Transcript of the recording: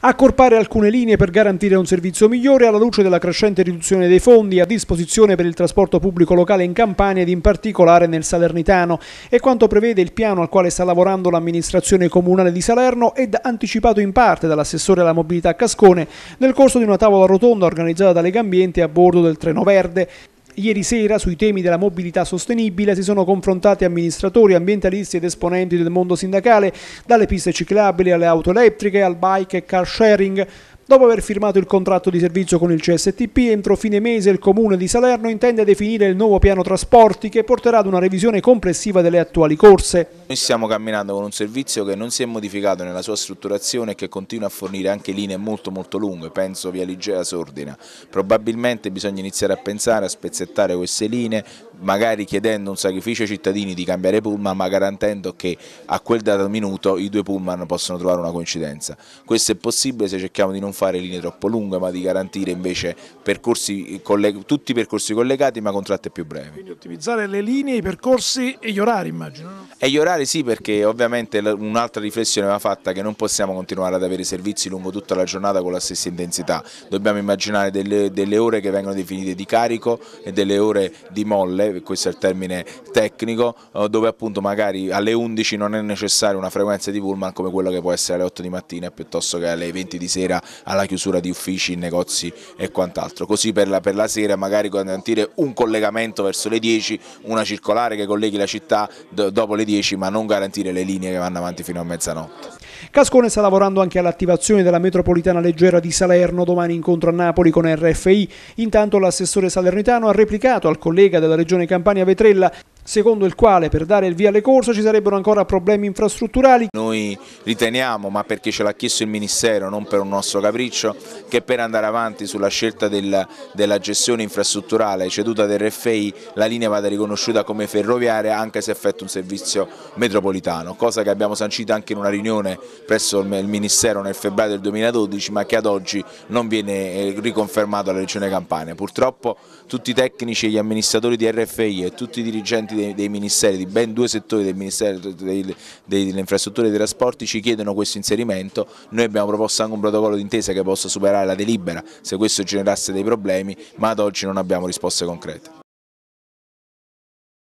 accorpare alcune linee per garantire un servizio migliore alla luce della crescente riduzione dei fondi a disposizione per il trasporto pubblico locale in Campania ed in particolare nel Salernitano e quanto prevede il piano al quale sta lavorando l'amministrazione comunale di Salerno ed anticipato in parte dall'assessore alla mobilità Cascone nel corso di una tavola rotonda organizzata da Legambiente a bordo del Treno Verde. Ieri sera sui temi della mobilità sostenibile si sono confrontati amministratori, ambientalisti ed esponenti del mondo sindacale, dalle piste ciclabili alle auto elettriche, al bike e car sharing. Dopo aver firmato il contratto di servizio con il CSTP, entro fine mese il Comune di Salerno intende definire il nuovo piano trasporti che porterà ad una revisione complessiva delle attuali corse. Noi stiamo camminando con un servizio che non si è modificato nella sua strutturazione e che continua a fornire anche linee molto molto lunghe, penso via Ligea Sordina. Probabilmente bisogna iniziare a pensare a spezzettare queste linee, magari chiedendo un sacrificio ai cittadini di cambiare pullman ma garantendo che a quel dato minuto i due pullman possono trovare una coincidenza. Questo è possibile se cerchiamo di non fare linee troppo lunghe ma di garantire invece percorsi, tutti i percorsi collegati ma con tratte più brevi. Quindi ottimizzare le linee, i percorsi e gli orari immagino. E gli orari sì perché ovviamente un'altra riflessione va fatta che non possiamo continuare ad avere servizi lungo tutta la giornata con la stessa intensità, dobbiamo immaginare delle, delle ore che vengono definite di carico e delle ore di molle eh, questo è il termine tecnico, eh, dove appunto magari alle 11 non è necessaria una frequenza di pullman come quella che può essere alle 8 di mattina piuttosto che alle 20 di sera alla chiusura di uffici, negozi e quant'altro. Così per la, per la sera magari garantire un collegamento verso le 10, una circolare che colleghi la città dopo le 10 ma non garantire le linee che vanno avanti fino a mezzanotte. Cascone sta lavorando anche all'attivazione della metropolitana leggera di Salerno, domani incontro a Napoli con RFI. Intanto l'assessore salernitano ha replicato al collega della regione Campania Vetrella secondo il quale per dare il via alle corse ci sarebbero ancora problemi infrastrutturali. Noi riteniamo, ma perché ce l'ha chiesto il Ministero, non per un nostro capriccio, che per andare avanti sulla scelta del, della gestione infrastrutturale ceduta del RFI la linea vada riconosciuta come ferroviaria anche se effettua un servizio metropolitano, cosa che abbiamo sancito anche in una riunione presso il Ministero nel febbraio del 2012 ma che ad oggi non viene eh, riconfermato alla Regione Campania. Purtroppo tutti i tecnici e gli amministratori di RFI e tutti i dirigenti dei, dei, ministeri, di ben due settori del Ministero delle Infrastrutture e dei Trasporti ci chiedono questo inserimento, noi abbiamo proposto anche un protocollo d'intesa che possa superare la delibera se questo generasse dei problemi, ma ad oggi non abbiamo risposte concrete.